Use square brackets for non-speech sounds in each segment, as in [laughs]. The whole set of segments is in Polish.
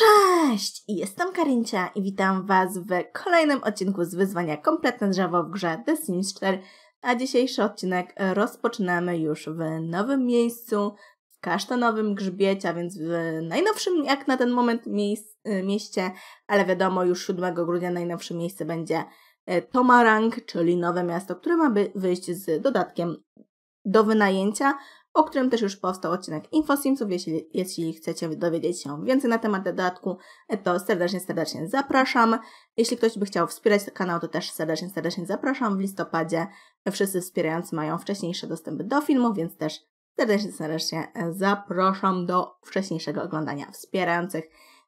Cześć! Jestem Karincia i witam Was w kolejnym odcinku z wyzwania Kompletne Drzewo w grze The Sims 4, a dzisiejszy odcinek rozpoczynamy już w nowym miejscu, w kasztanowym grzbiecie, a więc w najnowszym jak na ten moment y, mieście, ale wiadomo już 7 grudnia najnowsze miejsce będzie y, Tomarang, czyli nowe miasto, które ma wyjść z dodatkiem do wynajęcia o którym też już powstał odcinek InfoSimsów. Jeśli, jeśli chcecie dowiedzieć się więcej na temat dodatku, to serdecznie, serdecznie zapraszam. Jeśli ktoś by chciał wspierać kanał, to też serdecznie, serdecznie zapraszam. W listopadzie wszyscy wspierający mają wcześniejsze dostęp do filmu, więc też serdecznie, serdecznie zapraszam do wcześniejszego oglądania wspierających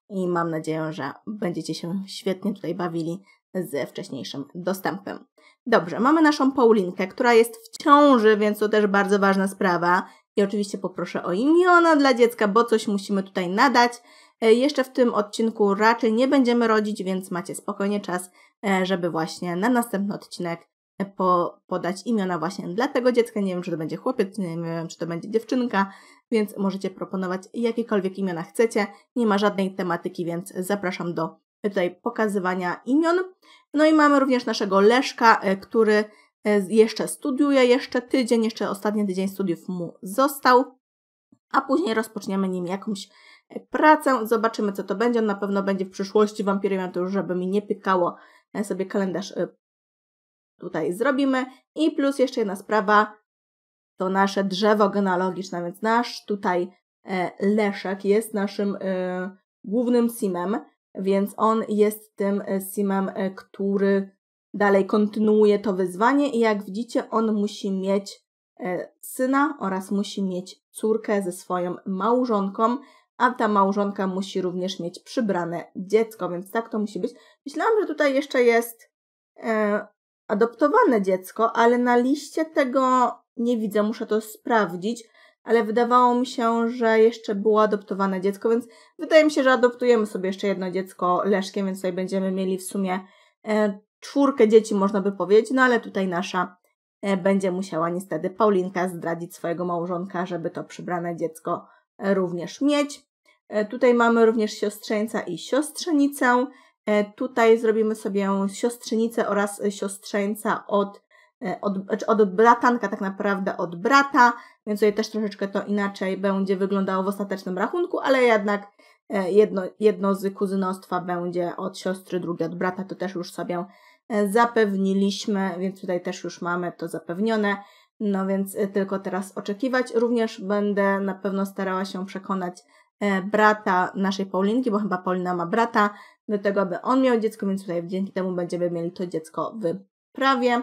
i mam nadzieję, że będziecie się świetnie tutaj bawili ze wcześniejszym dostępem. Dobrze, mamy naszą Paulinkę, która jest w ciąży, więc to też bardzo ważna sprawa. I oczywiście poproszę o imiona dla dziecka, bo coś musimy tutaj nadać. E, jeszcze w tym odcinku raczej nie będziemy rodzić, więc macie spokojnie czas, e, żeby właśnie na następny odcinek e, po, podać imiona właśnie dla tego dziecka. Nie wiem, czy to będzie chłopiec, nie wiem, czy to będzie dziewczynka, więc możecie proponować jakiekolwiek imiona chcecie. Nie ma żadnej tematyki, więc zapraszam do tutaj pokazywania imion. No i mamy również naszego Leszka, który E, jeszcze studiuje, jeszcze tydzień, jeszcze ostatni tydzień studiów mu został, a później rozpoczniemy nim jakąś e, pracę. Zobaczymy, co to będzie. On na pewno będzie w przyszłości wampirem, to już żeby mi nie pykało e, sobie kalendarz tutaj zrobimy. I plus jeszcze jedna sprawa, to nasze drzewo genealogiczne, więc nasz tutaj Leszek jest naszym głównym simem, więc on jest tym simem, który dalej kontynuuje to wyzwanie i jak widzicie, on musi mieć e, syna oraz musi mieć córkę ze swoją małżonką, a ta małżonka musi również mieć przybrane dziecko, więc tak to musi być. Myślałam, że tutaj jeszcze jest e, adoptowane dziecko, ale na liście tego nie widzę, muszę to sprawdzić, ale wydawało mi się, że jeszcze było adoptowane dziecko, więc wydaje mi się, że adoptujemy sobie jeszcze jedno dziecko Leszkiem, więc tutaj będziemy mieli w sumie e, czwórkę dzieci, można by powiedzieć, no ale tutaj nasza e, będzie musiała niestety Paulinka zdradzić swojego małżonka, żeby to przybrane dziecko e, również mieć. E, tutaj mamy również siostrzeńca i siostrzenicę. Tutaj zrobimy sobie siostrzenicę oraz siostrzeńca od, od, znaczy od bratanka, tak naprawdę od brata, więc tutaj też troszeczkę to inaczej będzie wyglądało w ostatecznym rachunku, ale jednak jedno, jedno z kuzynostwa będzie od siostry, drugie od brata, to też już sobie E, zapewniliśmy, więc tutaj też już mamy to zapewnione. No więc e, tylko teraz oczekiwać. Również będę na pewno starała się przekonać e, brata naszej Paulinki, bo chyba Paulina ma brata, do tego, aby on miał dziecko, więc tutaj dzięki temu będziemy mieli to dziecko w prawie.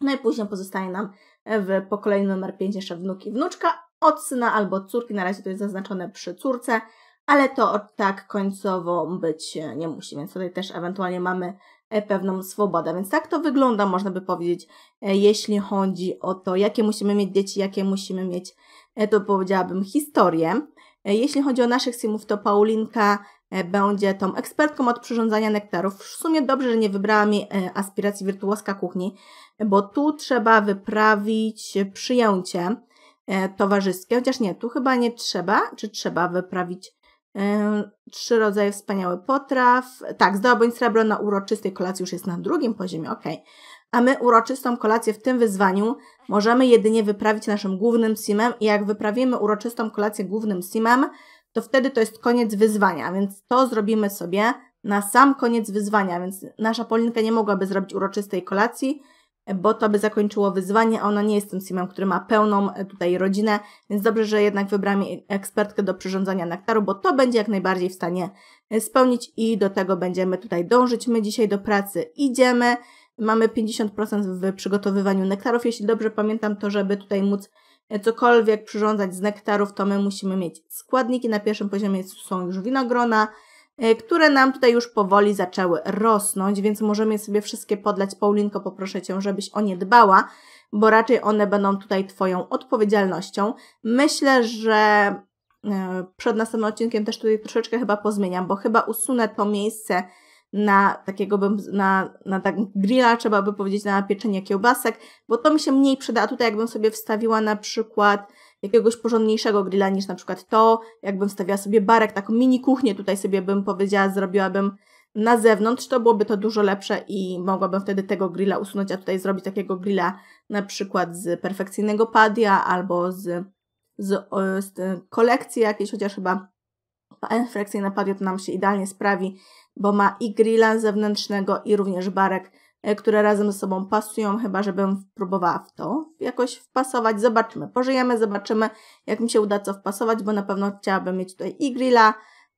No i później pozostaje nam w pokoleniu numer 5 jeszcze wnuki, wnuczka od syna albo od córki. Na razie to jest zaznaczone przy córce, ale to tak końcowo być nie musi, więc tutaj też ewentualnie mamy E, pewną swobodę. Więc tak to wygląda, można by powiedzieć, e, jeśli chodzi o to, jakie musimy mieć dzieci, jakie musimy mieć, e, to powiedziałabym, historię. Jeśli chodzi o naszych simów, to Paulinka będzie tą ekspertką od przyrządzania nektarów. W sumie dobrze, że nie wybrała mi aspiracji wirtuoska kuchni, bo tu trzeba wyprawić przyjęcie towarzyskie, chociaż nie, tu chyba nie trzeba, czy trzeba wyprawić Trzy rodzaje wspaniałych potraw. Tak, zdobądź srebro na uroczystej kolacji już jest na drugim poziomie, ok. A my uroczystą kolację w tym wyzwaniu możemy jedynie wyprawić naszym głównym simem i jak wyprawimy uroczystą kolację głównym simem, to wtedy to jest koniec wyzwania, więc to zrobimy sobie na sam koniec wyzwania, więc nasza Polinka nie mogłaby zrobić uroczystej kolacji, bo to by zakończyło wyzwanie, a ona nie jest tym simem, który ma pełną e, tutaj rodzinę, więc dobrze, że jednak wybrałam e, ekspertkę do przyrządzania nektaru, bo to będzie jak najbardziej w stanie e, spełnić i do tego będziemy tutaj dążyć. My dzisiaj do pracy idziemy, mamy 50% w przygotowywaniu nektarów, jeśli dobrze pamiętam to, żeby tutaj móc cokolwiek przyrządzać z nektarów, to my musimy mieć składniki, na pierwszym poziomie są już winogrona, E, które nam tutaj już powoli zaczęły rosnąć, więc możemy je sobie wszystkie podlać. Paulinko, poproszę Cię, żebyś o nie dbała, bo raczej one będą tutaj Twoją odpowiedzialnością. Myślę, że e, przed następnym odcinkiem też tutaj troszeczkę chyba pozmieniam, bo chyba usunę to miejsce na takiego bym, na, na tak grilla, trzeba by powiedzieć, na pieczenie kiełbasek, bo to mi się mniej przyda, a tutaj jakbym sobie wstawiła na przykład jakiegoś porządniejszego grilla niż na przykład to, jakbym stawiała sobie barek, taką mini kuchnię tutaj sobie bym powiedziała, zrobiłabym na zewnątrz, to byłoby to dużo lepsze i mogłabym wtedy tego grilla usunąć, a tutaj zrobić takiego grilla na przykład z perfekcyjnego padia albo z, z, z kolekcji jakiejś, chociaż chyba perfekcyjne padio to nam się idealnie sprawi, bo ma i grilla zewnętrznego i również barek E, które razem ze sobą pasują, chyba żebym próbowała w to jakoś wpasować. Zobaczymy, pożyjemy, zobaczymy, jak mi się uda co wpasować, bo na pewno chciałabym mieć tutaj i grilla,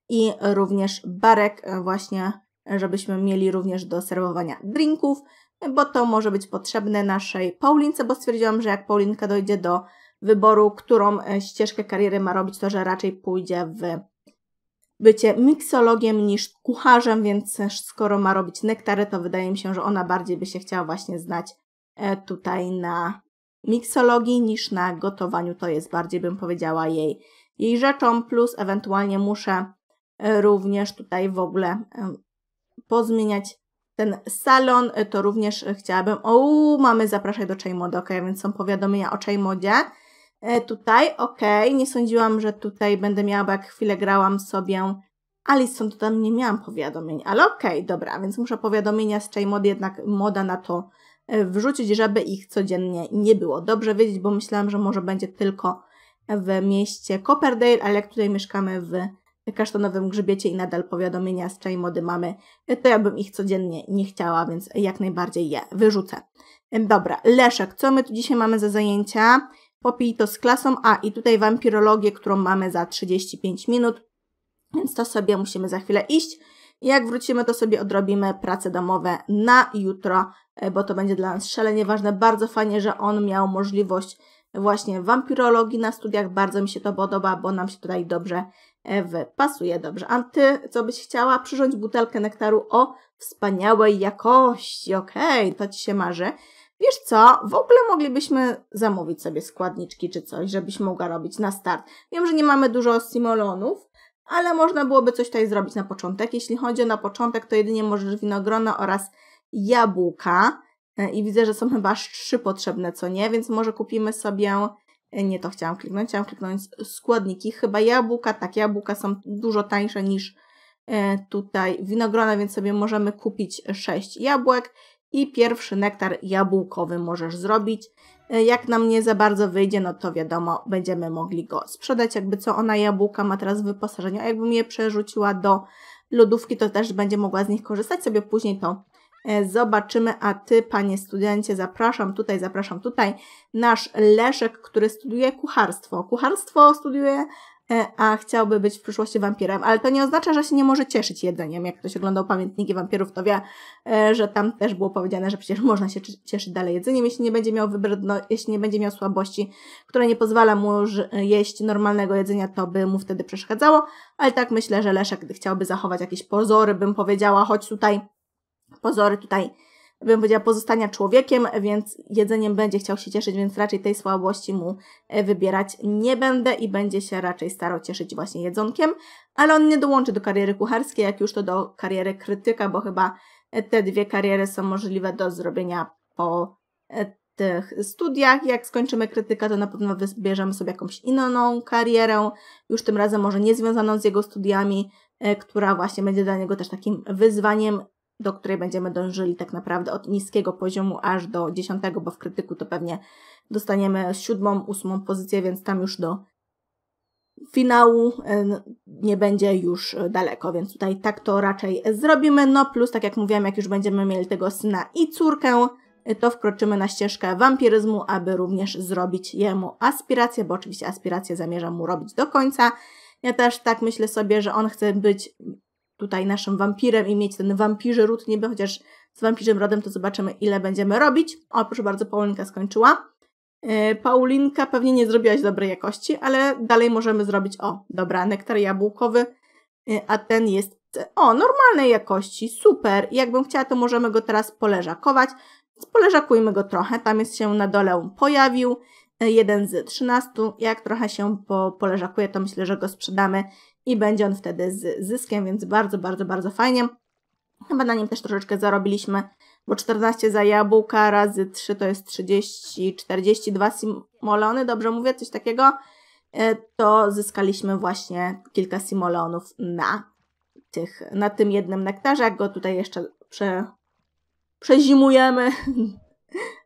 i również barek e, właśnie, żebyśmy mieli również do serwowania drinków, bo to może być potrzebne naszej Paulince, bo stwierdziłam, że jak Paulinka dojdzie do wyboru, którą e, ścieżkę kariery ma robić, to że raczej pójdzie w bycie miksologiem niż kucharzem, więc skoro ma robić nektary, to wydaje mi się, że ona bardziej by się chciała właśnie znać e, tutaj na miksologii niż na gotowaniu. To jest bardziej, bym powiedziała, jej, jej rzeczą, plus ewentualnie muszę e, również tutaj w ogóle e, pozmieniać ten salon, to również chciałabym, o mamy zapraszać do ok, więc są powiadomienia o Czejmodzie, E, tutaj, okej, okay. nie sądziłam, że tutaj będę miała, bo jak chwilę grałam sobie Alison, to tam nie miałam powiadomień, ale okej, okay, dobra, więc muszę powiadomienia z mody jednak moda na to e, wrzucić, żeby ich codziennie nie było. Dobrze wiedzieć, bo myślałam, że może będzie tylko w mieście Copperdale, ale jak tutaj mieszkamy w kasztanowym grzybiecie i nadal powiadomienia z mody mamy, e, to ja bym ich codziennie nie chciała, więc jak najbardziej je wyrzucę. Dobra, Leszek, co my tu dzisiaj mamy za zajęcia? Popij to z klasą A i tutaj wampirologię, którą mamy za 35 minut, więc to sobie musimy za chwilę iść. Jak wrócimy, to sobie odrobimy prace domowe na jutro, e, bo to będzie dla nas szalenie ważne. Bardzo fajnie, że on miał możliwość właśnie wampirologii na studiach. Bardzo mi się to podoba, bo nam się tutaj dobrze e, wypasuje. Dobrze, a Ty, co byś chciała? Przyrządź butelkę nektaru o wspaniałej jakości. Okej, okay, to Ci się marzy. Wiesz co, w ogóle moglibyśmy zamówić sobie składniczki czy coś, żebyś mogła robić na start. Wiem, że nie mamy dużo simolonów, ale można byłoby coś tutaj zrobić na początek. Jeśli chodzi o na początek, to jedynie możesz winogrona oraz jabłka. E, I widzę, że są chyba aż trzy potrzebne, co nie? Więc może kupimy sobie... E, nie to chciałam kliknąć, chciałam kliknąć składniki. Chyba jabłka, tak, jabłka są dużo tańsze niż e, tutaj winogrona, więc sobie możemy kupić sześć jabłek i pierwszy nektar jabłkowy możesz zrobić. E, jak nam nie za bardzo wyjdzie, no to wiadomo, będziemy mogli go sprzedać. Jakby co ona jabłka ma teraz w wyposażeniu, a jakbym je przerzuciła do lodówki, to też będzie mogła z nich korzystać sobie później to e, zobaczymy, a Ty, Panie studencie, zapraszam tutaj, zapraszam tutaj, nasz Leszek, który studiuje kucharstwo. Kucharstwo studiuje E, a chciałby być w przyszłości wampirem. Ale to nie oznacza, że się nie może cieszyć jedzeniem. Jak ktoś oglądał pamiętniki wampirów, to wie, e, że tam też było powiedziane, że przecież można się cieszyć dalej jedzeniem, jeśli nie będzie miał wybrno, jeśli nie będzie miał słabości, która nie pozwala mu jeść normalnego jedzenia, to by mu wtedy przeszkadzało. Ale tak myślę, że Leszek, gdy chciałby zachować jakieś pozory, bym powiedziała, choć tutaj, pozory tutaj bym powiedziała, pozostania człowiekiem, więc jedzeniem będzie chciał się cieszyć, więc raczej tej słabości mu e, wybierać nie będę i będzie się raczej starał cieszyć właśnie jedzonkiem, ale on nie dołączy do kariery kucharskiej, jak już to do kariery krytyka, bo chyba e, te dwie kariery są możliwe do zrobienia po e, tych studiach. Jak skończymy krytyka, to na pewno wybierzemy sobie jakąś inną karierę, już tym razem może nie związaną z jego studiami, która właśnie będzie dla niego też takim wyzwaniem do której będziemy dążyli tak naprawdę od niskiego poziomu aż do dziesiątego, bo w krytyku to pewnie dostaniemy siódmą, ósmą pozycję, więc tam już do finału e, nie będzie już e, daleko, więc tutaj tak to raczej zrobimy. No plus, tak jak mówiłam, jak już będziemy mieli tego syna i córkę, e, to wkroczymy na ścieżkę wampiryzmu, aby również zrobić jemu aspirację, bo oczywiście aspirację zamierzam mu robić do końca. Ja też tak myślę sobie, że on chce być tutaj naszym wampirem i mieć ten wampirzy ród niby, chociaż z wampirzym rodem to zobaczymy, ile będziemy robić. O, proszę bardzo, Paulinka skończyła. E, Paulinka pewnie nie zrobiłaś dobrej jakości, ale dalej możemy zrobić, o, dobra, nektar jabłkowy, e, a ten jest, o, normalnej jakości, super. Jakbym chciała, to możemy go teraz poleżakować. Poleżakujmy go trochę, tam jest się na dole pojawił e, jeden z 13. Jak trochę się po, poleżakuje, to myślę, że go sprzedamy i będzie on wtedy z zyskiem, więc bardzo, bardzo, bardzo fajnie. Chyba na nim też troszeczkę zarobiliśmy, bo 14 za jabłka razy 3 to jest 30, 42 simolony, dobrze mówię, coś takiego. E, to zyskaliśmy właśnie kilka simolonów na, tych, na tym jednym nektarze. Jak go tutaj jeszcze prze, przezimujemy, [laughs]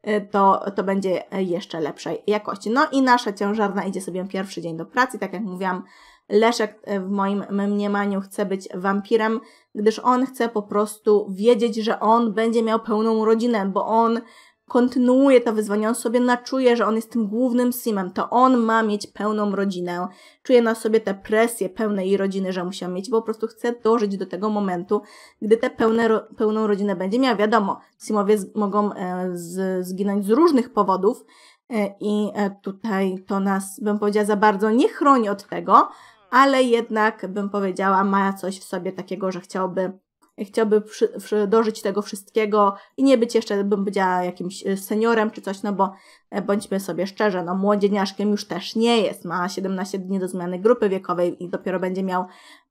e, to, to będzie jeszcze lepszej jakości. No i nasza ciężarna idzie sobie pierwszy dzień do pracy, tak jak mówiłam, Leszek e, w moim mniemaniu chce być wampirem, gdyż on chce po prostu wiedzieć, że on będzie miał pełną rodzinę, bo on kontynuuje to wyzwanie, on sobie naczuje, że on jest tym głównym simem, to on ma mieć pełną rodzinę. Czuje na sobie tę presję pełnej rodziny, że musiał mieć, bo po prostu chce dożyć do tego momentu, gdy tę pełne, pełną rodzinę będzie miał. Wiadomo, simowie mogą e, z, zginąć z różnych powodów e, i e, tutaj to nas, bym powiedziała, za bardzo nie chroni od tego, ale jednak bym powiedziała, ma coś w sobie takiego, że chciałby, chciałby przy, przy, dożyć tego wszystkiego i nie być jeszcze, bym powiedziała, jakimś e, seniorem czy coś, no bo e, bądźmy sobie szczerze, no młodzieniaszkiem już też nie jest, ma 17 dni do zmiany grupy wiekowej i dopiero będzie miał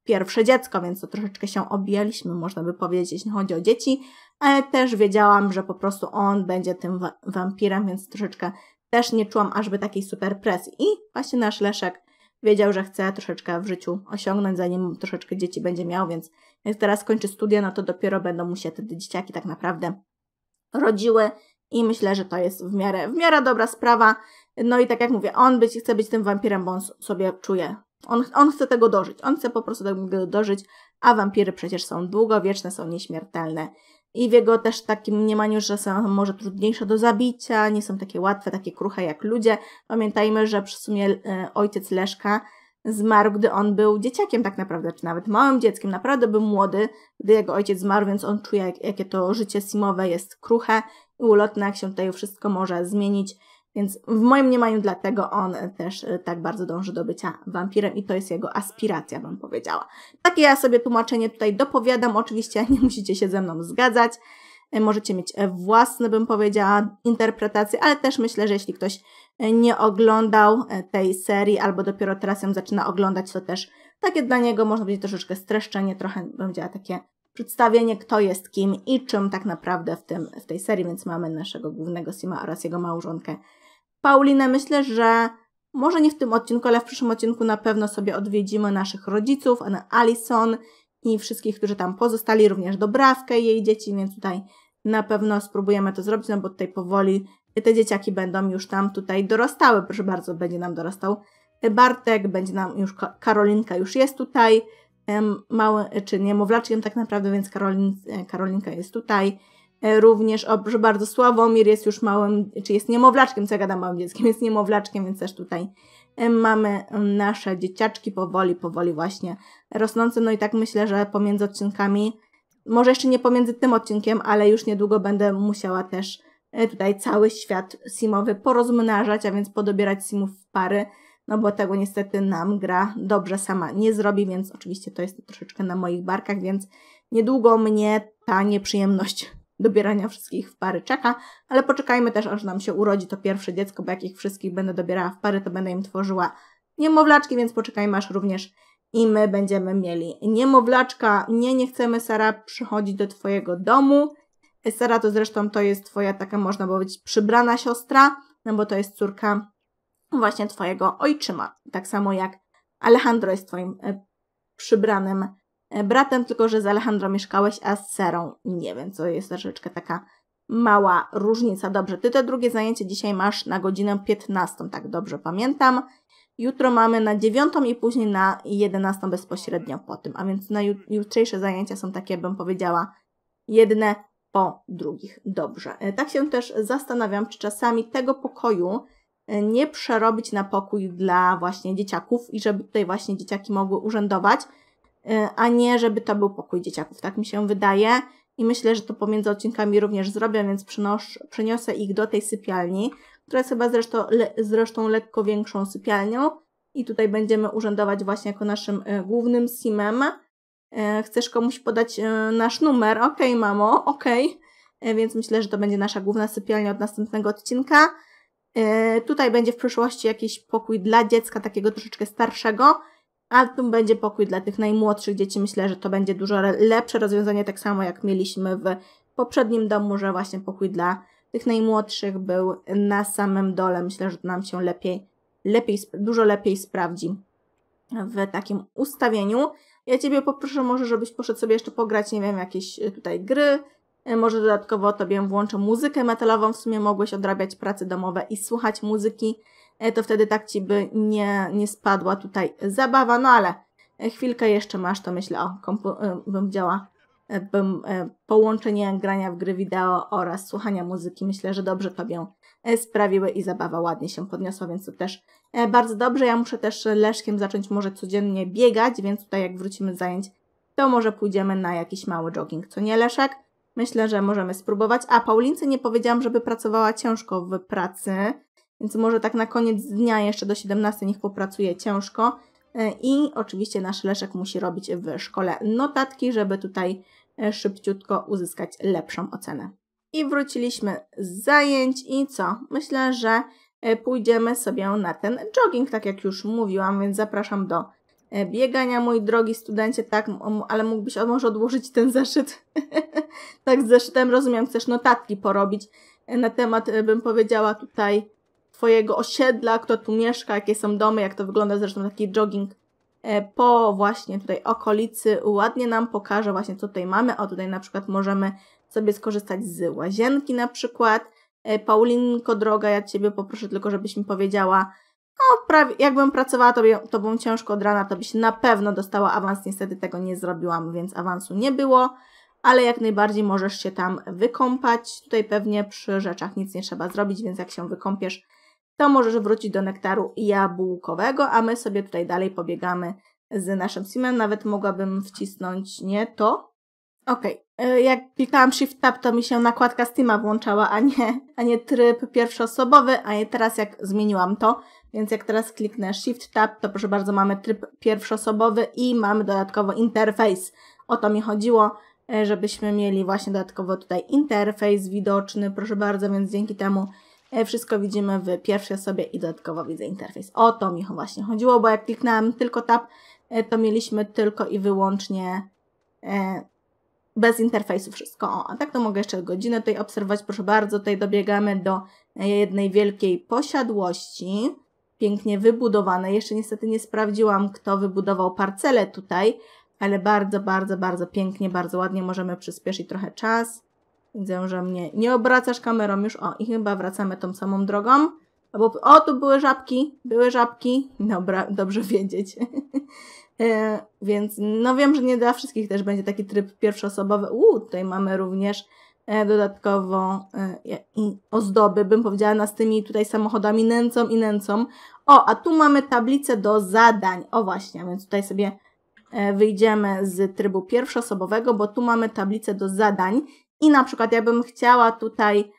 pierwsze dziecko, więc to troszeczkę się objęliśmy, można by powiedzieć, jeśli no, chodzi o dzieci, ale też wiedziałam, że po prostu on będzie tym wampirem, więc troszeczkę też nie czułam ażby takiej super presji. I właśnie nasz Leszek wiedział, że chce troszeczkę w życiu osiągnąć, zanim troszeczkę dzieci będzie miał, więc jak teraz kończy studia, no to dopiero będą mu się te dzieciaki tak naprawdę rodziły i myślę, że to jest w miarę, w miarę dobra sprawa. No i tak jak mówię, on być, chce być tym wampirem, bo on sobie czuje. On, on chce tego dożyć. On chce po prostu tego tak dożyć, a wampiry przecież są długowieczne, są nieśmiertelne. I w jego też takim mniemaniu, że są może trudniejsze do zabicia, nie są takie łatwe, takie kruche jak ludzie. Pamiętajmy, że w sumie e, ojciec Leszka zmarł, gdy on był dzieciakiem tak naprawdę, czy nawet małym dzieckiem, naprawdę był młody, gdy jego ojciec zmarł, więc on czuje, jakie to życie simowe jest kruche i ulotne, jak się tutaj wszystko może zmienić więc w moim mniemaniu dlatego on też y, tak bardzo dąży do bycia wampirem i to jest jego aspiracja, bym powiedziała. Takie ja sobie tłumaczenie tutaj dopowiadam, oczywiście [laughs] nie musicie się ze mną zgadzać. Y, możecie mieć y, własne, bym powiedziała, interpretacje, ale też myślę, że jeśli ktoś nie oglądał tej serii albo dopiero teraz ją zaczyna oglądać, to też takie dla niego można być troszeczkę streszczenie, trochę bym powiedziała takie przedstawienie, kto jest kim i czym tak naprawdę w, tym, w tej serii, więc mamy naszego głównego Sima oraz jego małżonkę Paulinę. Myślę, że może nie w tym odcinku, ale w przyszłym odcinku na pewno sobie odwiedzimy naszych rodziców, Alison i wszystkich, którzy tam pozostali, również Dobrawkę jej dzieci, więc tutaj na pewno spróbujemy to zrobić, no bo tutaj powoli te dzieciaki będą już tam tutaj dorastały, proszę bardzo, będzie nam dorastał Bartek, będzie nam już Karolinka już jest tutaj, mały e, czy niemowlaczkiem tak naprawdę, więc Karolin, e, Karolinka jest tutaj. E, również, o, bardzo bardzo Sławomir jest już małym, czy jest niemowlaczkiem, co ja gadam małym dzieckiem, jest niemowlaczkiem, więc też tutaj mamy nasze dzieciaczki powoli, powoli właśnie rosnące. No i tak myślę, że pomiędzy odcinkami, może jeszcze nie pomiędzy tym odcinkiem, ale już niedługo będę musiała też tutaj cały świat simowy porozmnażać, a więc podobierać simów w pary, no bo tego niestety nam gra dobrze sama nie zrobi, więc oczywiście to jest troszeczkę na moich barkach, więc niedługo mnie ta nieprzyjemność [laughs] dobierania wszystkich w pary czeka, ale poczekajmy też, aż nam się urodzi to pierwsze dziecko, bo jak ich wszystkich będę dobierała w pary, to będę im tworzyła niemowlaczki, więc poczekajmy, aż również i my będziemy mieli niemowlaczka. Nie, nie chcemy, Sara, przychodzić do Twojego domu. Sara to zresztą to jest Twoja taka, można powiedzieć, przybrana siostra, no bo to jest córka właśnie twojego ojczyma. Tak samo jak Alejandro jest twoim e, przybranym e, bratem, tylko że z Alejandro mieszkałeś, a z Serą nie, wiem co jest troszeczkę taka mała różnica. Dobrze, ty to drugie zajęcie dzisiaj masz na godzinę 15, tak dobrze pamiętam. Jutro mamy na 9 i później na 11 bezpośrednio po tym, a więc na jutrzejsze zajęcia są takie, bym powiedziała, jedne po drugich. Dobrze. E, tak się też zastanawiam, czy czasami tego pokoju, nie przerobić na pokój dla właśnie dzieciaków i żeby tutaj właśnie dzieciaki mogły urzędować, y, a nie żeby to był pokój dzieciaków. Tak mi się wydaje i myślę, że to pomiędzy odcinkami również zrobię, więc przynosz, przeniosę ich do tej sypialni, która jest chyba zresztą, le, zresztą lekko większą sypialnią i tutaj będziemy urzędować właśnie jako naszym y, głównym simem. Y, chcesz komuś podać nasz numer? Okej, okay, mamo, okej. Okay. Więc myślę, że to będzie nasza główna sypialnia od następnego odcinka. E, tutaj będzie w przyszłości jakiś pokój dla dziecka, takiego troszeczkę starszego, a tu będzie pokój dla tych najmłodszych dzieci. Myślę, że to będzie dużo lepsze rozwiązanie, tak samo jak mieliśmy w poprzednim domu, że właśnie pokój dla tych najmłodszych był na samym dole. Myślę, że to nam się lepiej, lepiej dużo lepiej sprawdzi w takim ustawieniu. Ja Ciebie poproszę może, żebyś poszedł sobie jeszcze pograć, nie wiem, jakieś e, tutaj gry, E, może dodatkowo tobie włączę muzykę metalową, w sumie mogłeś odrabiać prace domowe i słuchać muzyki, e, to wtedy tak ci by nie, nie spadła tutaj zabawa, no ale e, chwilkę jeszcze masz, to myślę o, bym działa, bym, połączenie grania w gry wideo oraz słuchania muzyki, myślę, że dobrze tobie sprawiły i zabawa ładnie się podniosła, więc to też bardzo dobrze. Ja muszę też leszkiem zacząć może codziennie biegać, więc tutaj jak wrócimy z zajęć, to może pójdziemy na jakiś mały jogging, co nie Leszek? myślę, że możemy spróbować. A Paulince nie powiedziałam, żeby pracowała ciężko w pracy, więc może tak na koniec dnia jeszcze do 17 niech popracuje ciężko. E, I oczywiście nasz Leszek musi robić w szkole notatki, żeby tutaj e, szybciutko uzyskać lepszą ocenę. I wróciliśmy z zajęć i co? Myślę, że e, pójdziemy sobie na ten jogging, tak jak już mówiłam, więc zapraszam do E, biegania, mój drogi studencie, tak, ale mógłbyś może odłożyć ten zeszyt. [laughs] tak, z zeszytem rozumiem, chcesz notatki porobić e, na temat, e, bym powiedziała tutaj, twojego osiedla, kto tu mieszka, jakie są domy, jak to wygląda, zresztą taki jogging po właśnie tutaj okolicy ładnie nam pokaże właśnie, co tutaj mamy. O, tutaj na przykład możemy sobie skorzystać z łazienki na przykład. Paulinko, droga, ja Ciebie poproszę tylko, żebyś mi powiedziała, no, prawie, jakbym pracowała tobie, tobą ciężko od rana, to byś na pewno dostała awans. Niestety tego nie zrobiłam, więc awansu nie było, ale jak najbardziej możesz się tam wykąpać. Tutaj pewnie przy rzeczach nic nie trzeba zrobić, więc jak się wykąpiesz, to możesz wrócić do nektaru jabłkowego, a my sobie tutaj dalej pobiegamy z naszym simem. Nawet mogłabym wcisnąć nie to. Okej, E, jak klikałam Shift Tab, to mi się nakładka Steama włączała, a nie, a nie tryb pierwszoosobowy, a nie teraz jak zmieniłam to. Więc jak teraz kliknę Shift Tab, to proszę bardzo, mamy tryb pierwszoosobowy i mamy dodatkowo interfejs. O to mi chodziło, e, żebyśmy mieli właśnie dodatkowo tutaj interfejs widoczny, proszę bardzo, więc dzięki temu e, wszystko widzimy w pierwszej osobie i dodatkowo widzę interfejs. O to mi właśnie chodziło, bo jak kliknęłam tylko tab, to mieliśmy tylko i wyłącznie bez interfejsu wszystko. a tak to mogę jeszcze godzinę tutaj obserwować. Proszę bardzo, tutaj dobiegamy do e, jednej wielkiej posiadłości. Pięknie wybudowane. Jeszcze niestety nie sprawdziłam, kto wybudował parcelę tutaj, ale bardzo, bardzo, bardzo pięknie, bardzo ładnie możemy przyspieszyć trochę czas. Widzę, że mnie nie obracasz kamerą już. O, i chyba wracamy tą samą drogą. Albo, o, tu były żabki, były żabki. Dobra, dobrze wiedzieć. [laughs] E, więc no wiem, że nie dla wszystkich też będzie taki tryb pierwszoosobowy. Uuu, tutaj mamy również e, dodatkowo e, ozdoby, bym powiedziała, nas tymi tutaj samochodami nęcą i nęcą. O, a tu mamy tablicę do zadań. O właśnie, więc tutaj sobie wyjdziemy z trybu pierwszoosobowego, bo tu mamy tablicę do zadań i na przykład jakbym chciała tutaj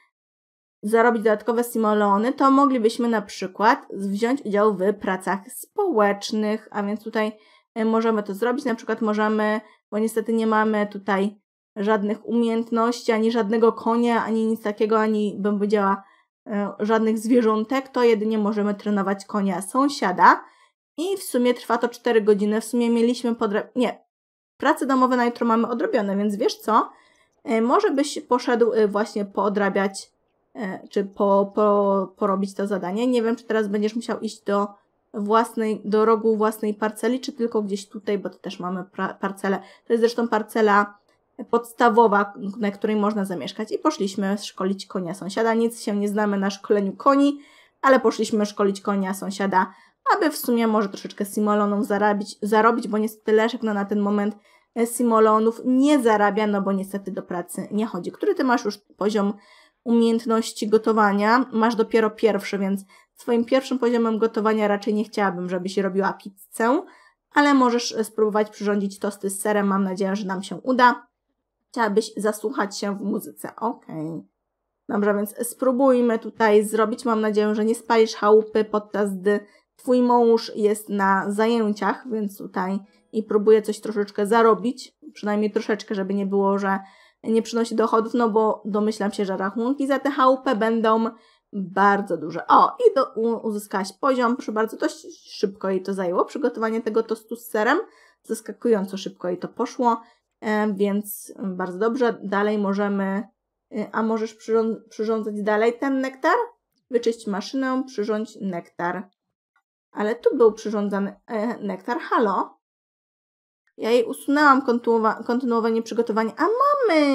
zarobić dodatkowe simolony, to moglibyśmy na przykład wziąć udział w pracach społecznych, a więc tutaj Y, możemy to zrobić. Na przykład możemy, bo niestety nie mamy tutaj żadnych umiejętności, ani żadnego konia, ani nic takiego, ani bym powiedziała y, żadnych zwierzątek, to jedynie możemy trenować konia sąsiada. I w sumie trwa to 4 godziny. W sumie mieliśmy podra... Nie, prace domowe na jutro mamy odrobione, więc wiesz co? Y, może byś poszedł właśnie poodrabiać, czy po, po, porobić to zadanie. Nie wiem, czy teraz będziesz musiał iść do własnej, do rogu własnej parceli, czy tylko gdzieś tutaj, bo to też mamy parcelę. To jest zresztą parcela podstawowa, na której można zamieszkać i poszliśmy szkolić konia sąsiada. Nic się nie znamy na szkoleniu koni, ale poszliśmy szkolić konia sąsiada, aby w sumie może troszeczkę simoloną zarabić, zarobić, bo niestety Leszek no, na ten moment e, simolonów nie zarabia, no bo niestety do pracy nie chodzi. Który ty masz już poziom umiejętności gotowania? Masz dopiero pierwszy, więc Swoim pierwszym poziomem gotowania raczej nie chciałabym, żebyś robiła pizzę, ale możesz e, spróbować przyrządzić tosty z serem. Mam nadzieję, że nam się uda. Chciałabyś zasłuchać się w muzyce. Okej. Okay. Dobrze, więc spróbujmy tutaj zrobić. Mam nadzieję, że nie spalisz chałupy, podczas gdy twój mąż jest na zajęciach, więc tutaj i próbuje coś troszeczkę zarobić, przynajmniej troszeczkę, żeby nie było, że nie przynosi dochodów, no bo domyślam się, że rachunki za tę chałupę będą bardzo dużo. O, i do, uzyskałaś poziom, proszę bardzo, dość szybko jej to zajęło, przygotowanie tego tostu z serem, zaskakująco szybko jej to poszło, e, więc mm, bardzo dobrze. Dalej możemy, y, a możesz przyrząd, przyrządzać dalej ten nektar? Wyczyść maszynę, przyrządź nektar. Ale tu był przyrządzany e, nektar, halo? Ja jej usunęłam kontynuowanie przygotowania. A mamy!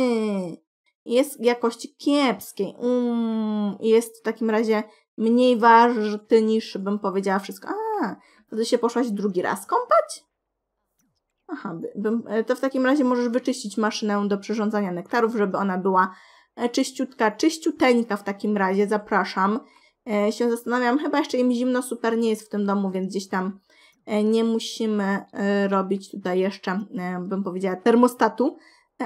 jest jakości kiepskiej. Um, jest w takim razie mniej ważny niż bym powiedziała wszystko. A, wtedy się poszłaś drugi raz kąpać? Aha, bym, e, to w takim razie możesz wyczyścić maszynę do przyrządzania nektarów, żeby ona była e, czyściutka, czyściuteńka w takim razie, zapraszam. E, się zastanawiam, chyba jeszcze im zimno super nie jest w tym domu, więc gdzieś tam e, nie musimy robić tutaj jeszcze, bym powiedziała, termostatu,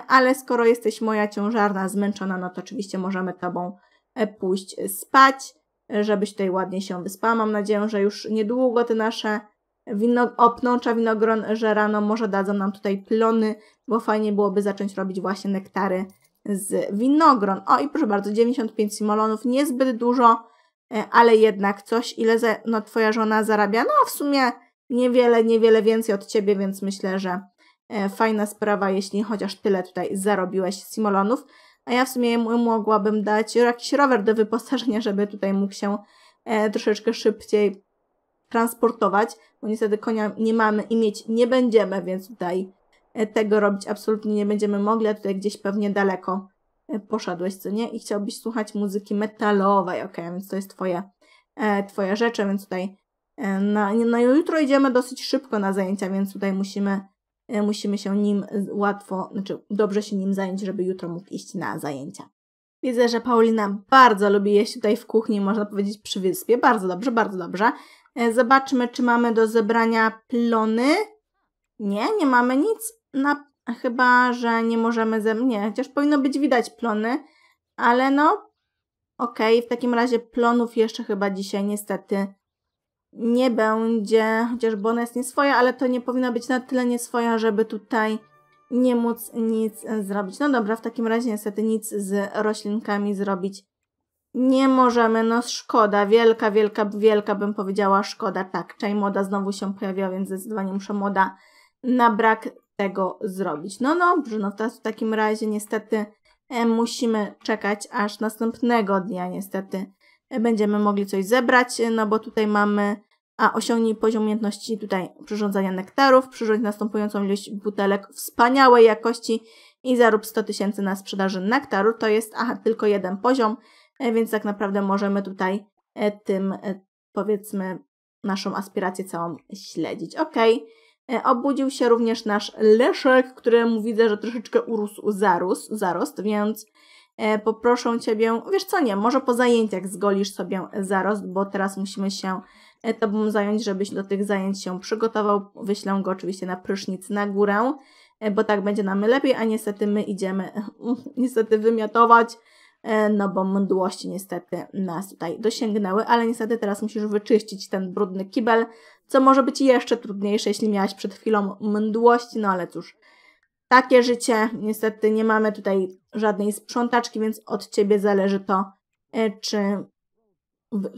ale skoro jesteś moja ciężarna, zmęczona, no to oczywiście możemy tobą e, pójść e, spać, e, żebyś tutaj ładnie się wyspała. Mam nadzieję, że już niedługo te nasze wino, opnącza winogron, że rano może dadzą nam tutaj plony, bo fajnie byłoby zacząć robić właśnie nektary z winogron. O i proszę bardzo, 95 simolonów, niezbyt dużo, ale jednak coś, ile za, no, twoja żona zarabia, no w sumie niewiele, niewiele więcej od ciebie, więc myślę, że E, fajna sprawa, jeśli chociaż tyle tutaj zarobiłeś simolonów, a ja w sumie mogłabym dać jakiś rower do wyposażenia, żeby tutaj mógł się e, troszeczkę szybciej transportować, bo niestety konia nie mamy i mieć nie będziemy, więc tutaj e, tego robić absolutnie nie będziemy mogli, a tutaj gdzieś pewnie daleko poszedłeś, co nie? I chciałbyś słuchać muzyki metalowej, ok, więc to jest twoje, twoje rzeczy, więc tutaj na, na jutro idziemy dosyć szybko na zajęcia, więc tutaj musimy E, musimy się nim łatwo, znaczy dobrze się nim zająć, żeby jutro mógł iść na zajęcia. Widzę, że Paulina bardzo lubi jeść tutaj w kuchni, można powiedzieć przy wyspie. Bardzo dobrze, bardzo dobrze. E, zobaczmy, czy mamy do zebrania plony. Nie, nie mamy nic. Na, chyba, że nie możemy ze mnie. Chociaż powinno być widać plony, ale no. Okej, okay, w takim razie plonów jeszcze chyba dzisiaj niestety nie będzie, chociażby ona jest nieswoja, ale to nie powinna być na tyle nieswoja, żeby tutaj nie móc nic zrobić. No dobra, w takim razie niestety nic z roślinkami zrobić nie możemy. No szkoda, wielka, wielka, wielka bym powiedziała szkoda. Tak, czaj moda znowu się pojawiła, więc zdecydowanie muszę moda na brak tego zrobić. No dobrze, no teraz w takim razie niestety e, musimy czekać aż następnego dnia niestety będziemy mogli coś zebrać, no bo tutaj mamy a osiągnij poziom umiejętności tutaj przyrządzania nektarów, przyrządź następującą ilość butelek wspaniałej jakości i zarób 100 tysięcy na sprzedaży nektaru. To jest, aha, tylko jeden poziom, e, więc tak naprawdę możemy tutaj e, tym, e, powiedzmy, naszą aspirację całą śledzić. Ok. Obudził się również nasz Leszek, któremu widzę, że troszeczkę urósł zarósł, zarost, więc E, poproszą Ciebie, wiesz co, nie, może po zajęciach zgolisz sobie zarost, bo teraz musimy się e, Tobą zająć, żebyś do tych zajęć się przygotował. Wyślę go oczywiście na prysznic na górę, e, bo tak będzie nam lepiej, a niestety my idziemy [laughs] niestety wymiotować, no bo mdłości niestety nas tutaj dosięgnęły, ale niestety teraz musisz wyczyścić ten brudny kibel, co może być jeszcze trudniejsze, jeśli miałaś przed chwilą mdłości, no ale cóż, takie życie. Niestety nie mamy tutaj żadnej sprzątaczki, więc od ciebie zależy to, e, czy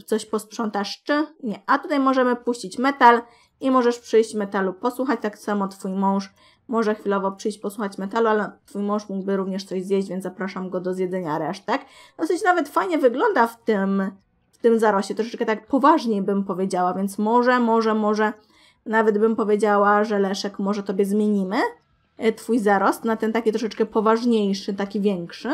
coś posprzątasz, czy nie. A tutaj możemy puścić metal i możesz przyjść metalu posłuchać. Tak samo twój mąż może chwilowo przyjść posłuchać metalu, ale twój mąż mógłby również coś zjeść, więc zapraszam go do zjedzenia resztek. Dosyć nawet fajnie wygląda w tym, w tym zarosie. Troszeczkę tak poważniej bym powiedziała, więc może, może, może nawet bym powiedziała, że Leszek może tobie zmienimy. E, twój zarost na ten taki troszeczkę poważniejszy, taki większy.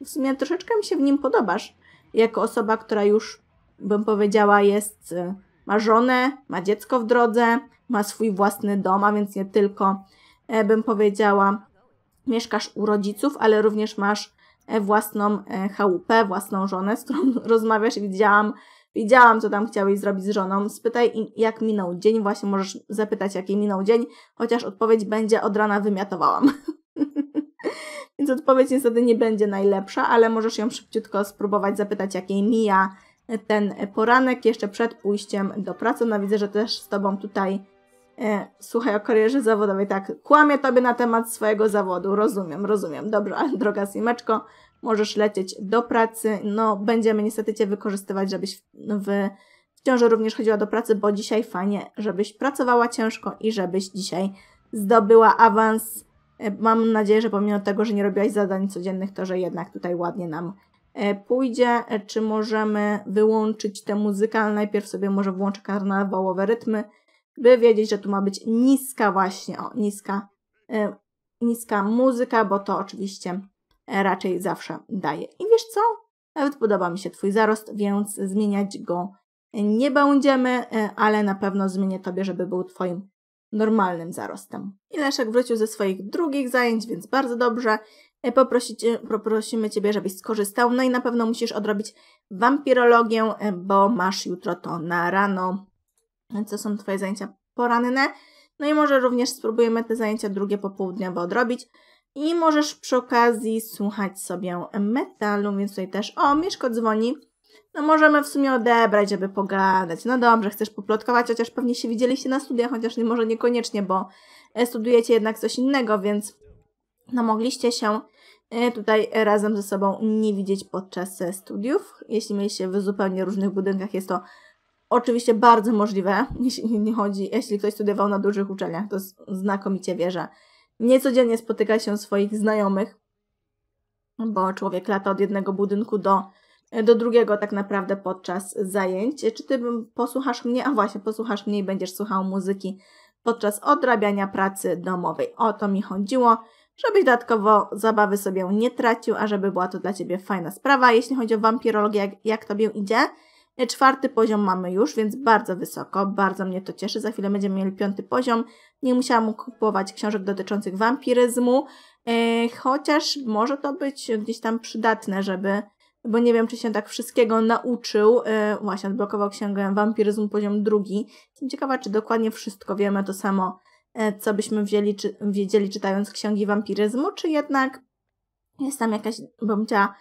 W sumie troszeczkę mi się w nim podobasz, jako osoba, która już, bym powiedziała, jest, e, ma żonę, ma dziecko w drodze, ma swój własny dom, a więc nie tylko, e, bym powiedziała, mieszkasz u rodziców, ale również masz własną chałupę, własną żonę, z którą [laughs] rozmawiasz i widziałam Widziałam, co tam chciałeś zrobić z żoną. Spytaj, jak minął dzień. Właśnie możesz zapytać, jaki minął dzień, chociaż odpowiedź będzie od rana wymiatowałam. [laughs] Więc odpowiedź niestety nie będzie najlepsza, ale możesz ją szybciutko spróbować zapytać, jakiej mija ten poranek jeszcze przed pójściem do pracy. No widzę, że też z Tobą tutaj e, słuchaj o karierze zawodowej. Tak, kłamie Tobie na temat swojego zawodu. Rozumiem, rozumiem. Dobrze, [laughs] droga Simeczko, możesz lecieć do pracy. No, będziemy niestety Cię wykorzystywać, żebyś w ciąży również chodziła do pracy, bo dzisiaj fajnie, żebyś pracowała ciężko i żebyś dzisiaj zdobyła awans. E, mam nadzieję, że pomimo tego, że nie robiłaś zadań codziennych, to że jednak tutaj ładnie nam e, pójdzie. E, czy możemy wyłączyć tę muzykę, ale najpierw sobie może włączę karnawałowe rytmy, by wiedzieć, że tu ma być niska właśnie, o, niska, niska muzyka, bo to oczywiście raczej zawsze daje. I wiesz co? Nawet podoba mi się Twój zarost, więc zmieniać go nie będziemy, e, ale na pewno zmienię Tobie, żeby był Twoim normalnym zarostem. I Leszek wrócił ze swoich drugich zajęć, więc bardzo dobrze. E, poprosić poprosimy Ciebie, żebyś skorzystał. No i na pewno musisz odrobić wampirologię, e, bo masz jutro to na rano. Co są Twoje zajęcia poranne? No i może również spróbujemy te zajęcia drugie popołudniowe odrobić. I możesz przy okazji słuchać sobie metalu, więc tutaj też, o, Mieszko dzwoni. No możemy w sumie odebrać, żeby pogadać. No dobrze, chcesz poplotkować, chociaż pewnie się widzieliście na studiach, chociaż nie, może niekoniecznie, bo e, studujecie jednak coś innego, więc no mogliście się e, tutaj razem ze sobą nie widzieć podczas e, studiów. Jeśli mieliście w zupełnie różnych budynkach, jest to oczywiście bardzo możliwe, [laughs] jeśli, nie chodzi, jeśli ktoś studiował na dużych uczelniach, to znakomicie wierzę, że niecodziennie spotyka się swoich znajomych, bo człowiek lata od jednego budynku do, do drugiego tak naprawdę podczas zajęć. Czy ty posłuchasz mnie? A właśnie, posłuchasz mnie i będziesz słuchał muzyki podczas odrabiania pracy domowej. O to mi chodziło, żebyś dodatkowo zabawy sobie nie tracił, a żeby była to dla ciebie fajna sprawa. Jeśli chodzi o wampirologię, jak, jak tobie idzie? Czwarty poziom mamy już, więc bardzo wysoko, bardzo mnie to cieszy. Za chwilę będziemy mieli piąty poziom. Nie musiałam kupować książek dotyczących wampiryzmu, e, chociaż może to być gdzieś tam przydatne, żeby, bo nie wiem, czy się tak wszystkiego nauczył. właśnie właśnie odblokował księgę Wampiryzm poziom drugi. Jestem ciekawa, czy dokładnie wszystko wiemy to samo, e, co byśmy wzięli, czy, wiedzieli czytając księgi wampiryzmu, czy jednak jest tam jakaś, bym chciała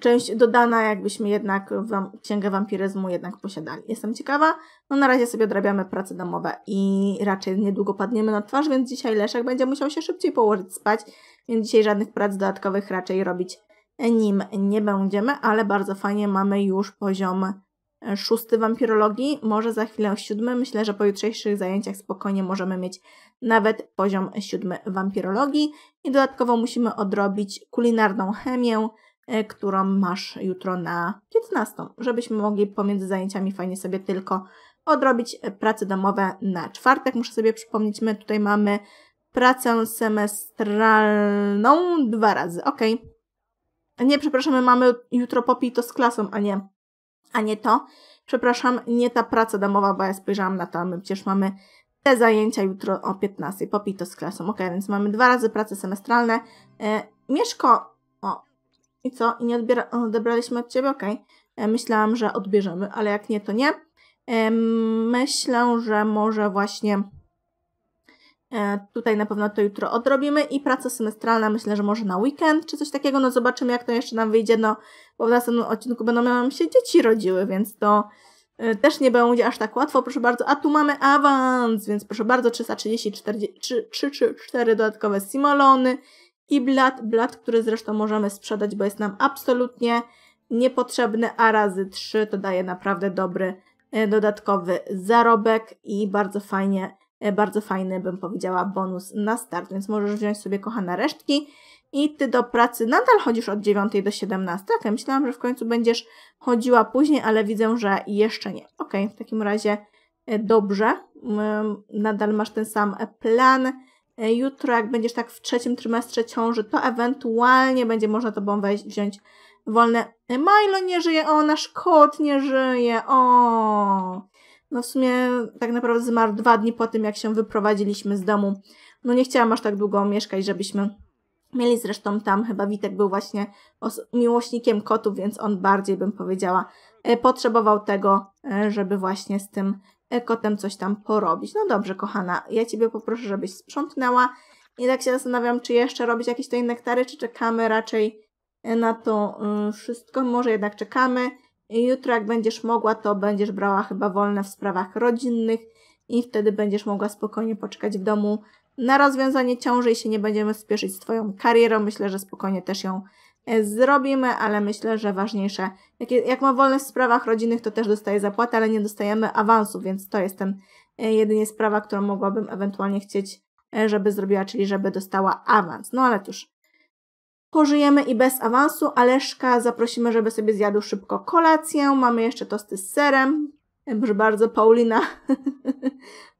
część dodana, jakbyśmy jednak wam, księgę wampiryzmu jednak posiadali. Jestem ciekawa. No na razie sobie odrabiamy prace domowe i raczej niedługo padniemy na twarz, więc dzisiaj Leszek będzie musiał się szybciej położyć spać, więc dzisiaj żadnych prac dodatkowych raczej robić nim nie będziemy, ale bardzo fajnie mamy już poziom e, szósty wampirologii, może za chwilę siódmy. Myślę, że po jutrzejszych zajęciach spokojnie możemy mieć nawet poziom siódmy wampirologii i dodatkowo musimy odrobić kulinarną chemię, E, którą masz jutro na 15, żebyśmy mogli pomiędzy zajęciami fajnie sobie tylko odrobić e, prace domowe na czwartek. Muszę sobie przypomnieć, my tutaj mamy pracę semestralną dwa razy, ok. Nie, przepraszam, my mamy jutro popito z klasą, a nie, a nie to. Przepraszam, nie ta praca domowa, bo ja spojrzałam na to, my przecież mamy te zajęcia jutro o 15, popito z klasą, ok, więc mamy dwa razy prace semestralne. E, Mieszko, o, i co? I nie odbiera... odebraliśmy od ciebie? Okej. Okay. E, myślałam, że odbierzemy, ale jak nie, to nie. E, myślę, że może właśnie e, tutaj na pewno to jutro odrobimy i praca semestralna myślę, że może na weekend czy coś takiego, no zobaczymy jak to jeszcze nam wyjdzie, no bo w następnym odcinku będą nam się dzieci rodziły, więc to też nie będzie aż tak łatwo, proszę bardzo, a tu mamy awans, więc proszę bardzo 330, 4, 3, 3, 4 dodatkowe simolony, i blat, blat, który zresztą możemy sprzedać, bo jest nam absolutnie niepotrzebny, a razy 3 to daje naprawdę dobry e, dodatkowy zarobek i bardzo fajnie, e, bardzo fajny bym powiedziała bonus na start, więc możesz wziąć sobie kochane resztki i ty do pracy nadal chodzisz od 9 do 17. Tak, ja myślałam, że w końcu będziesz chodziła później, ale widzę, że jeszcze nie. Ok, w takim razie e, dobrze. Mm, nadal masz ten sam plan. E, jutro, jak będziesz tak w trzecim trymestrze ciąży, to ewentualnie będzie można tobą wejść, wziąć wolne. E, Milo nie żyje, o, nasz kot nie żyje, o. No w sumie tak naprawdę zmarł dwa dni po tym, jak się wyprowadziliśmy z domu. No nie chciałam aż tak długo mieszkać, żebyśmy mieli zresztą tam, chyba Witek był właśnie miłośnikiem kotów, więc on bardziej, bym powiedziała, e, potrzebował tego, żeby właśnie z tym kotem coś tam porobić. No dobrze, kochana, ja Ciebie poproszę, żebyś sprzątnęła. I tak się zastanawiam, czy jeszcze robić jakieś te nektary, czy czekamy raczej e, na to e, wszystko. Może jednak czekamy. Jutro, jak będziesz mogła, to będziesz brała chyba wolne w sprawach rodzinnych i wtedy będziesz mogła spokojnie poczekać w domu na rozwiązanie ciąży i się nie będziemy spieszyć z Twoją karierą. Myślę, że spokojnie też ją E, zrobimy, ale myślę, że ważniejsze. Jak, jak mam wolność w sprawach rodzinnych, to też dostaję zapłatę, ale nie dostajemy awansu, więc to jest ten e, jedynie sprawa, którą mogłabym ewentualnie chcieć, e, żeby zrobiła, czyli żeby dostała awans. No ale cóż, pożyjemy i bez awansu. Aleszka zaprosimy, żeby sobie zjadł szybko kolację. Mamy jeszcze tosty z serem. Proszę bardzo, Paulina. [laughs]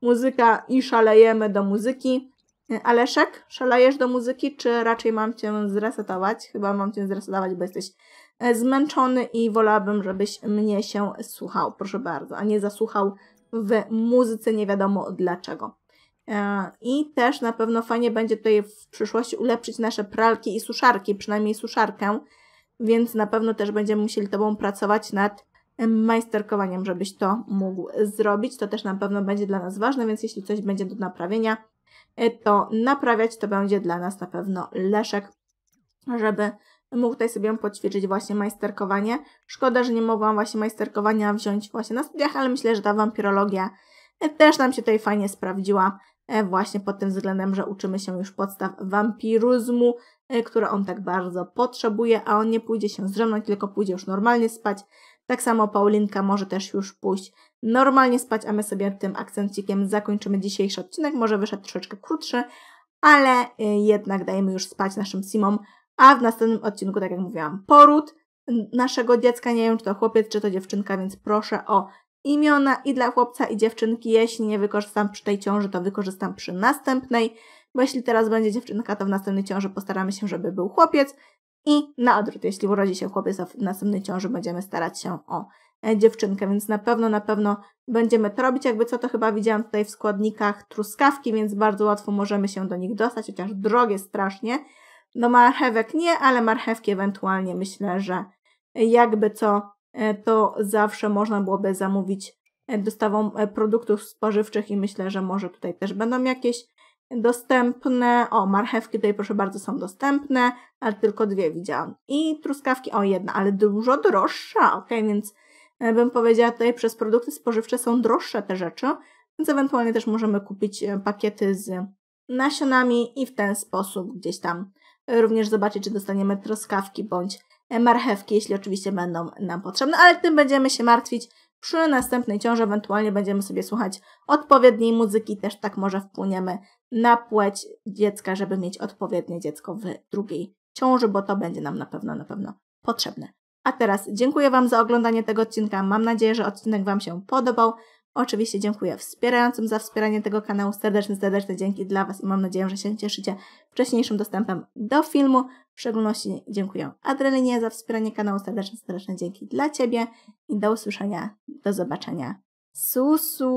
Muzyka i szalejemy do muzyki. Aleszek, szalejesz do muzyki, czy raczej mam cię zresetować? Chyba mam cię zresetować, bo jesteś e, zmęczony i wolałabym, żebyś mnie się słuchał, proszę bardzo, a nie zasłuchał w muzyce nie wiadomo dlaczego. E, I też na pewno fajnie będzie tutaj w przyszłości ulepszyć nasze pralki i suszarki, przynajmniej suszarkę, więc na pewno też będziemy musieli Tobą pracować nad majsterkowaniem, żebyś to mógł zrobić. To też na pewno będzie dla nas ważne, więc jeśli coś będzie do naprawienia, Y, to naprawiać to będzie dla nas na pewno Leszek, żeby mógł tutaj sobie poćwiczyć właśnie majsterkowanie. Szkoda, że nie mogłam właśnie majsterkowania wziąć właśnie na studiach, ale myślę, że ta wampirologia y, też nam się tutaj fajnie sprawdziła y, właśnie pod tym względem, że uczymy się już podstaw wampiruzmu, które on tak bardzo potrzebuje, a on nie pójdzie się zrzemnąć, tylko pójdzie już normalnie spać, tak samo Paulinka może też już pójść normalnie spać, a my sobie tym akcentikiem zakończymy dzisiejszy odcinek. Może wyszedł troszeczkę krótszy, ale y, jednak dajemy już spać naszym simom, a w następnym odcinku, tak jak mówiłam, poród naszego dziecka, nie wiem czy to chłopiec, czy to dziewczynka, więc proszę o imiona i dla chłopca i dziewczynki. Jeśli nie wykorzystam przy tej ciąży, to wykorzystam przy następnej, bo jeśli teraz będzie dziewczynka, to w następnej ciąży postaramy się, żeby był chłopiec i na odwrót, jeśli urodzi się chłopiec, w następnej ciąży będziemy starać się o e, dziewczynkę, więc na pewno, na pewno będziemy to robić. Jakby co, to chyba widziałam tutaj w składnikach truskawki, więc bardzo łatwo możemy się do nich dostać, chociaż drogie strasznie. No marchewek nie, ale marchewki ewentualnie myślę, że jakby co, e, to zawsze można byłoby zamówić e, dostawą produktów spożywczych i myślę, że może tutaj też będą jakieś dostępne. O, marchewki tutaj proszę bardzo są dostępne, ale tylko dwie widziałam. I truskawki, o jedna, ale dużo droższa, ok, więc e, bym powiedziała tutaj przez produkty spożywcze są droższe te rzeczy, więc ewentualnie też możemy kupić e, pakiety z nasionami i w ten sposób gdzieś tam e, również zobaczyć, czy dostaniemy truskawki bądź marchewki, jeśli oczywiście będą nam potrzebne, ale tym będziemy się martwić przy następnej ciąży, ewentualnie będziemy sobie słuchać odpowiedniej muzyki, też tak może wpłyniemy na płeć dziecka, żeby mieć odpowiednie dziecko w drugiej ciąży, bo to będzie nam na pewno, na pewno potrzebne. A teraz dziękuję Wam za oglądanie tego odcinka. Mam nadzieję, że odcinek Wam się podobał. Oczywiście dziękuję wspierającym za wspieranie tego kanału. Serdeczne, serdeczne dzięki dla Was i mam nadzieję, że się cieszycie wcześniejszym dostępem do filmu. W szczególności dziękuję Adrelinie za wspieranie kanału. Serdeczne, serdeczne dzięki dla Ciebie i do usłyszenia, do zobaczenia. Susu!